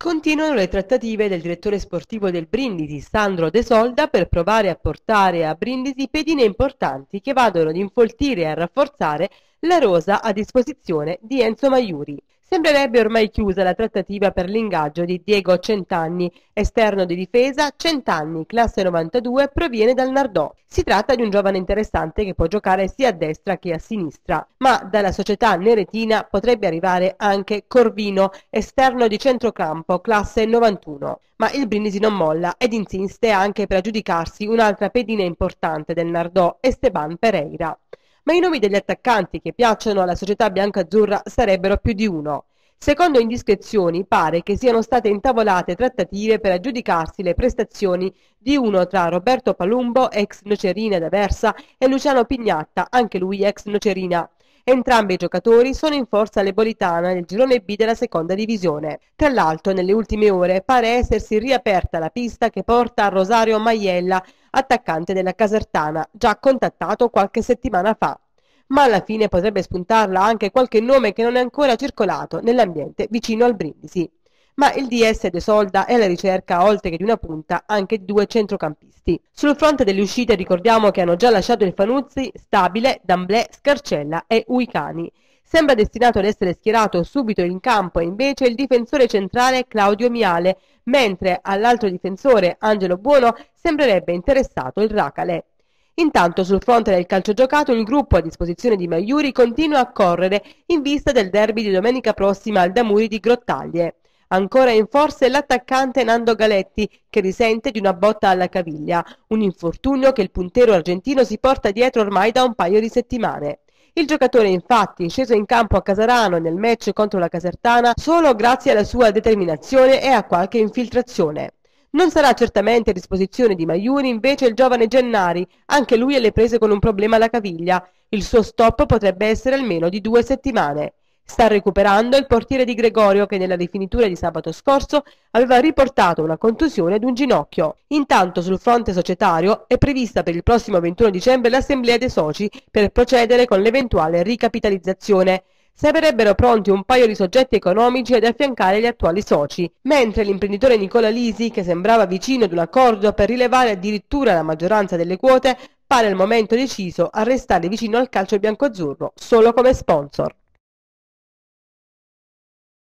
Continuano le trattative del direttore sportivo del Brindisi, Sandro De Solda, per provare a portare a Brindisi pedine importanti che vadano ad infoltire e a rafforzare la rosa a disposizione di Enzo Maiuri. Sembrerebbe ormai chiusa la trattativa per l'ingaggio di Diego Centanni, esterno di difesa, Centanni, classe 92, proviene dal Nardò. Si tratta di un giovane interessante che può giocare sia a destra che a sinistra, ma dalla società neretina potrebbe arrivare anche Corvino, esterno di centrocampo, classe 91. Ma il Brindisi non molla ed insiste anche per aggiudicarsi un'altra pedina importante del Nardò, Esteban Pereira ma i nomi degli attaccanti che piacciono alla società biancazzurra sarebbero più di uno. Secondo indiscrezioni pare che siano state intavolate trattative per aggiudicarsi le prestazioni di uno tra Roberto Palumbo, ex Nocerina d'Aversa, e Luciano Pignatta, anche lui ex Nocerina. Entrambi i giocatori sono in forza lebolitana nel girone B della seconda divisione. Tra l'altro, nelle ultime ore pare essersi riaperta la pista che porta a Rosario Maiella, attaccante della Casertana, già contattato qualche settimana fa. Ma alla fine potrebbe spuntarla anche qualche nome che non è ancora circolato nell'ambiente vicino al Brindisi. Ma il DS De Solda è alla ricerca, oltre che di una punta, anche di due centrocampisti. Sul fronte delle uscite ricordiamo che hanno già lasciato il Fanuzzi, Stabile, Damblè, Scarcella e Uicani Sembra destinato ad essere schierato subito in campo invece il difensore centrale Claudio Miale, mentre all'altro difensore Angelo Buono sembrerebbe interessato il Racale. Intanto sul fronte del calcio giocato il gruppo a disposizione di Maiuri continua a correre in vista del derby di domenica prossima al Damuri di Grottaglie. Ancora in forza l'attaccante Nando Galetti che risente di una botta alla caviglia, un infortunio che il puntero argentino si porta dietro ormai da un paio di settimane. Il giocatore infatti sceso in campo a Casarano nel match contro la Casertana solo grazie alla sua determinazione e a qualche infiltrazione. Non sarà certamente a disposizione di Maiuri invece il giovane Gennari, anche lui alle prese con un problema alla caviglia. Il suo stop potrebbe essere almeno di due settimane. Sta recuperando il portiere di Gregorio che nella rifinitura di sabato scorso aveva riportato una contusione ad un ginocchio. Intanto sul fronte societario è prevista per il prossimo 21 dicembre l'assemblea dei soci per procedere con l'eventuale ricapitalizzazione sarebbero pronti un paio di soggetti economici ad affiancare gli attuali soci, mentre l'imprenditore Nicola Lisi, che sembrava vicino ad un accordo per rilevare addirittura la maggioranza delle quote, pare al momento deciso a restare vicino al calcio biancoazzurro solo come sponsor.